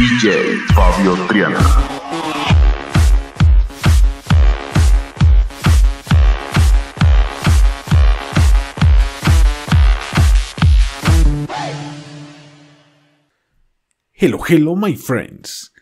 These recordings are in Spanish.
DJ Fabio Triana. Hello, hello, my friends.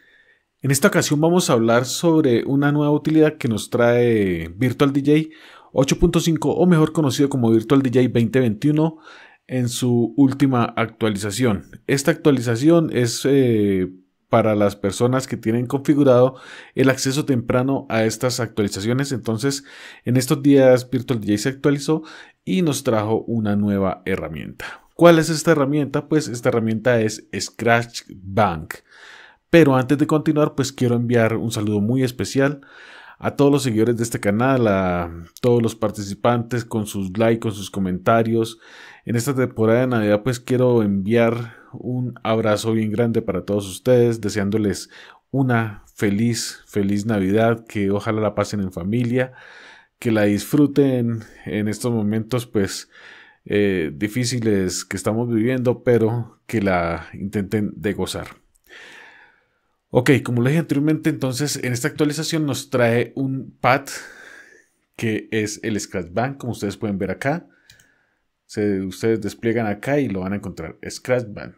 En esta ocasión vamos a hablar sobre una nueva utilidad que nos trae Virtual DJ 8.5 o mejor conocido como Virtual DJ 2021 en su última actualización. Esta actualización es eh, para las personas que tienen configurado el acceso temprano a estas actualizaciones. Entonces, en estos días Virtual DJ se actualizó y nos trajo una nueva herramienta. ¿Cuál es esta herramienta? Pues esta herramienta es Scratch Bank. Pero antes de continuar, pues quiero enviar un saludo muy especial a todos los seguidores de este canal, a todos los participantes con sus likes, con sus comentarios. En esta temporada de Navidad pues quiero enviar un abrazo bien grande para todos ustedes, deseándoles una feliz, feliz Navidad, que ojalá la pasen en familia, que la disfruten en estos momentos pues eh, difíciles que estamos viviendo, pero que la intenten de gozar. Ok, como les dije anteriormente, entonces en esta actualización nos trae un pad que es el Scratch Bank, como ustedes pueden ver acá. ustedes despliegan acá y lo van a encontrar, Scratch Bank.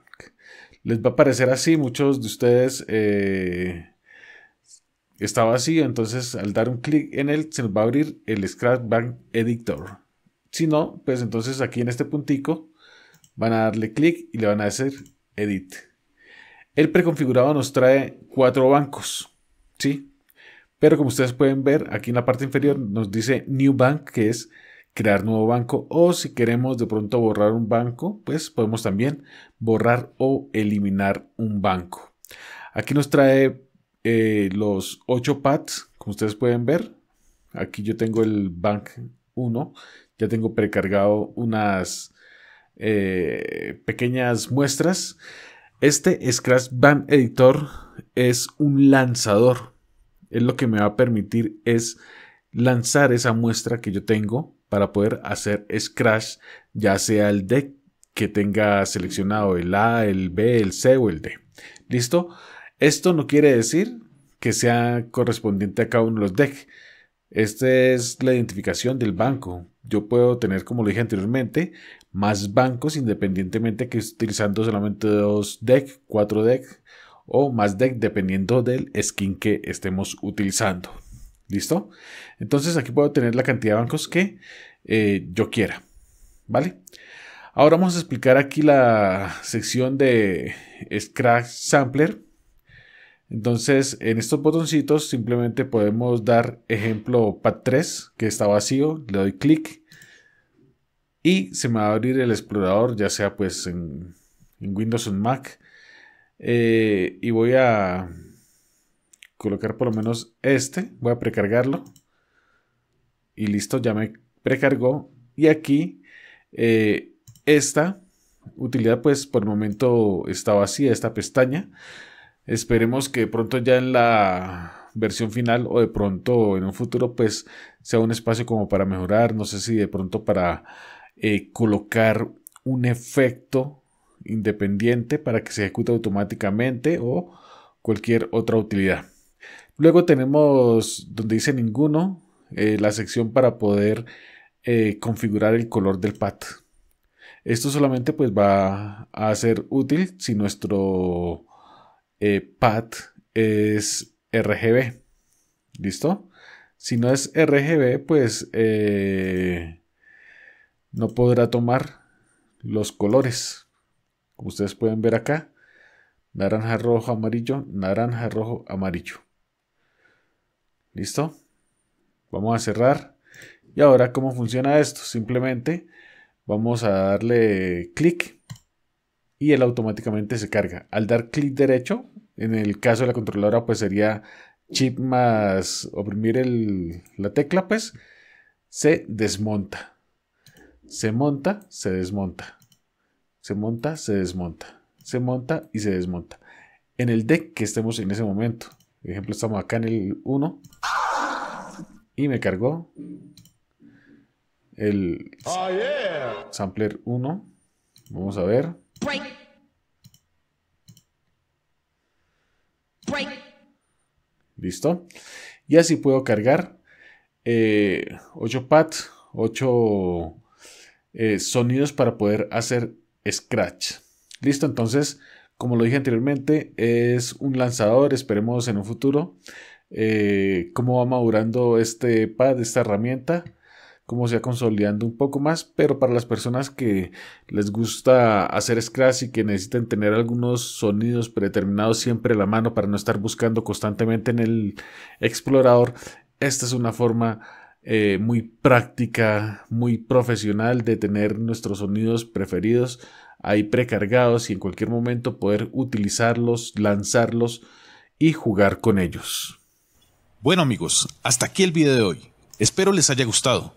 Les va a aparecer así, muchos de ustedes eh, estaba así, vacío, entonces al dar un clic en él se nos va a abrir el Scratch Bank Editor. Si no, pues entonces aquí en este puntico van a darle clic y le van a hacer Edit. El preconfigurado nos trae cuatro bancos, ¿sí? Pero como ustedes pueden ver, aquí en la parte inferior nos dice New Bank, que es crear nuevo banco o si queremos de pronto borrar un banco, pues podemos también borrar o eliminar un banco. Aquí nos trae eh, los ocho pads, como ustedes pueden ver. Aquí yo tengo el bank 1, ya tengo precargado unas eh, pequeñas muestras. Este Scratch Band Editor es un lanzador. Es lo que me va a permitir es lanzar esa muestra que yo tengo para poder hacer Scratch, ya sea el deck que tenga seleccionado el A, el B, el C o el D. ¿Listo? Esto no quiere decir que sea correspondiente a cada uno de los decks esta es la identificación del banco. Yo puedo tener, como lo dije anteriormente, más bancos independientemente que utilizando solamente dos deck, cuatro deck o más deck dependiendo del skin que estemos utilizando. ¿Listo? Entonces aquí puedo tener la cantidad de bancos que eh, yo quiera. ¿Vale? Ahora vamos a explicar aquí la sección de Scratch Sampler entonces, en estos botoncitos simplemente podemos dar ejemplo pad 3 que está vacío, le doy clic y se me va a abrir el explorador, ya sea pues en, Windows o en Mac. Eh, y voy a colocar por lo menos este, voy a precargarlo y listo, ya me precargó. Y aquí eh, esta utilidad pues por el momento está vacía, esta pestaña. Esperemos que pronto ya en la versión final o de pronto en un futuro pues sea un espacio como para mejorar, no sé si de pronto para eh, colocar un efecto independiente para que se ejecute automáticamente o cualquier otra utilidad. Luego tenemos donde dice ninguno eh, la sección para poder eh, configurar el color del pad. Esto solamente pues va a ser útil si nuestro Pad eh, PAT es RGB. ¿Listo? Si no es RGB, pues eh, no podrá tomar los colores. Como ustedes pueden ver acá, naranja, rojo, amarillo, naranja, rojo, amarillo. ¿Listo? Vamos a cerrar. Y ahora, ¿cómo funciona esto? Simplemente vamos a darle clic y él automáticamente se carga. Al dar clic derecho, en el caso de la controladora, pues sería chip más oprimir la tecla, pues se desmonta. Se monta, se desmonta. Se monta, se desmonta. Se monta y se desmonta. En el deck que estemos en ese momento. Por ejemplo, estamos acá en el 1. Y me cargó el ah, sampler 1. Vamos a ver. Listo. Y así puedo cargar 8 eh, pads, 8 eh, sonidos para poder hacer Scratch. Listo, entonces, como lo dije anteriormente, es un lanzador, esperemos en un futuro eh, cómo va madurando este pad, esta herramienta como sea consolidando un poco más, pero para las personas que les gusta hacer scratch y que necesiten tener algunos sonidos predeterminados siempre a la mano para no estar buscando constantemente en el explorador, esta es una forma eh, muy práctica, muy profesional de tener nuestros sonidos preferidos ahí precargados y en cualquier momento poder utilizarlos, lanzarlos y jugar con ellos. Bueno amigos, hasta aquí el video de hoy. Espero les haya gustado.